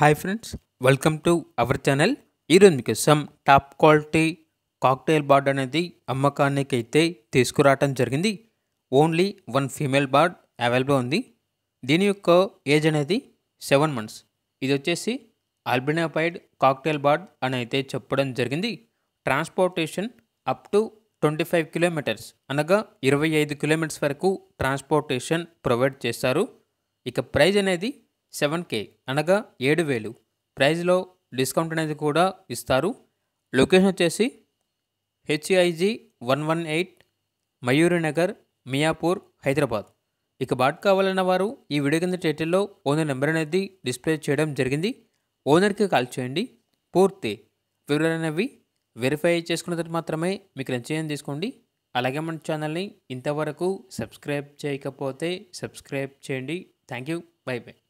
hi friends welcome to our channel ఈరోజు మీకు some top quality cocktail bird అనేది అమ్మకానికి అయితే తీసుకురావటం జరిగింది only one female bird available ఉంది దీని యొక్క ఏజ్ అనేది సెవెన్ మంత్స్ ఇది వచ్చేసి అల్బినాపైడ్ కాక్టైల్ బార్డ్ అని అయితే చెప్పడం జరిగింది transportation up to twenty five kilometres అనగా ఇరవై ఐదు కిలోమీటర్స్ వరకు ట్రాన్స్పోర్టేషన్ ప్రొవైడ్ చేస్తారు ఇక ప్రైజ్ అనేది సెవెన్ కే అనగా ఏడు వేలు ప్రైజ్లో డిస్కౌంట్ అనేది కూడా ఇస్తారు లొకేషన్ వచ్చేసి HIG one one eight Mayuri Nagar Miyapur Hyderabad ఇక బాట్ కావాలన్న వారు ఈ వీడియో కింద టైటిల్లో ఓనర్ నెంబర్ అనేది డిస్ప్లే చేయడం జరిగింది ఓనర్కి కాల్ చేయండి పూర్తి వివరాలు అనేవి వెరిఫై తర్వాత మాత్రమే మీకు నచ్చేయని తీసుకోండి అలాగే మన ఛానల్ని ఇంతవరకు సబ్స్క్రైబ్ చేయకపోతే సబ్స్క్రైబ్ చేయండి థ్యాంక్ యూ బై బై